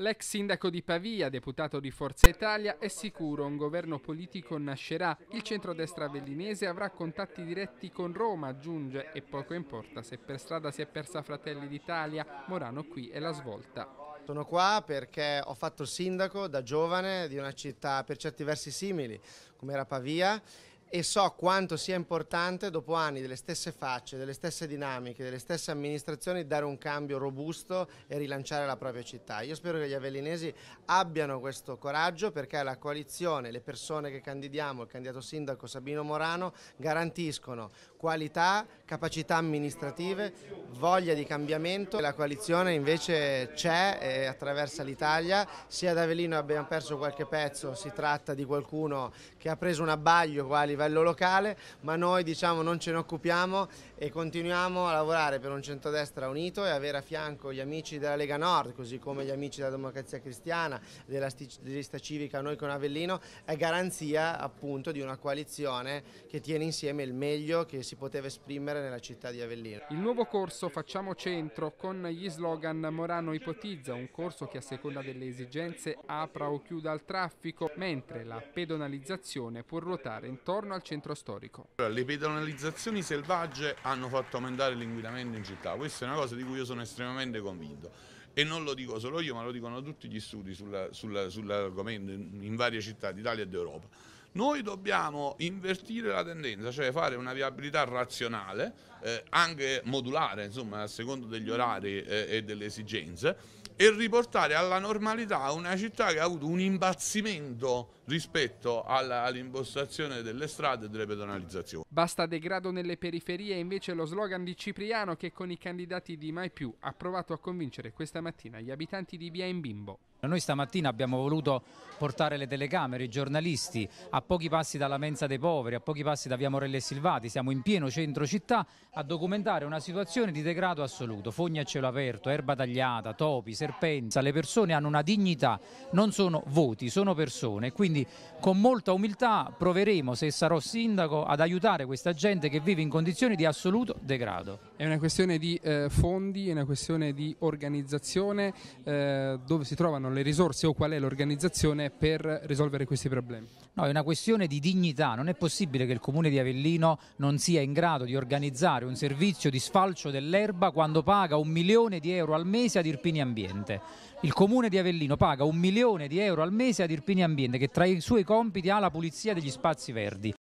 L'ex sindaco di Pavia, deputato di Forza Italia, è sicuro un governo politico nascerà. Il centrodestra vellinese avrà contatti diretti con Roma, aggiunge, e poco importa se per strada si è persa Fratelli d'Italia. Morano qui è la svolta. Sono qua perché ho fatto il sindaco da giovane di una città per certi versi simili, come era Pavia, e so quanto sia importante dopo anni delle stesse facce, delle stesse dinamiche, delle stesse amministrazioni dare un cambio robusto e rilanciare la propria città. Io spero che gli avellinesi abbiano questo coraggio perché la coalizione, le persone che candidiamo, il candidato sindaco Sabino Morano garantiscono qualità, capacità amministrative, voglia di cambiamento. La coalizione invece c'è e attraversa l'Italia, sia ad Avellino abbiamo perso qualche pezzo, si tratta di qualcuno che ha preso un abbaglio quali livello locale, ma noi diciamo non ce ne occupiamo e continuiamo a lavorare per un centrodestra unito e avere a fianco gli amici della Lega Nord, così come gli amici della Democrazia Cristiana, della lista civica Noi con Avellino, è garanzia appunto di una coalizione che tiene insieme il meglio che si poteva esprimere nella città di Avellino. Il nuovo corso Facciamo Centro con gli slogan Morano ipotizza un corso che a seconda delle esigenze apra o chiuda al traffico, mentre la pedonalizzazione può ruotare intorno intorno al centro storico. Le pedonalizzazioni selvagge hanno fatto aumentare l'inquinamento in città, questa è una cosa di cui io sono estremamente convinto e non lo dico solo io ma lo dicono tutti gli studi sull'argomento sulla, sulla, in varie città d'Italia e d'Europa. Noi dobbiamo invertire la tendenza, cioè fare una viabilità razionale, eh, anche modulare, insomma, a secondo degli orari eh, e delle esigenze, e riportare alla normalità una città che ha avuto un impazzimento rispetto all'impostazione delle strade e delle pedonalizzazioni. Basta degrado nelle periferie invece lo slogan di Cipriano che con i candidati di Mai Più ha provato a convincere questa mattina gli abitanti di Via in Bimbo. Noi stamattina abbiamo voluto portare le telecamere, i giornalisti, a pochi passi dalla mensa dei poveri, a pochi passi da via Morelle e Silvati, siamo in pieno centro città a documentare una situazione di degrado assoluto, fogne a cielo aperto, erba tagliata, topi, serpenza, le persone hanno una dignità, non sono voti, sono persone, quindi con molta umiltà proveremo, se sarò sindaco, ad aiutare questa gente che vive in condizioni di assoluto degrado. È una questione di eh, fondi, è una questione di organizzazione, eh, dove si trovano le risorse o qual è l'organizzazione per risolvere questi problemi? No, è una questione di dignità, non è possibile che il Comune di Avellino non sia in grado di organizzare un servizio di sfalcio dell'erba quando paga un milione di euro al mese ad Irpini Ambiente. Il Comune di Avellino paga un milione di euro al mese ad Irpini Ambiente che tra i suoi compiti ha la pulizia degli spazi verdi.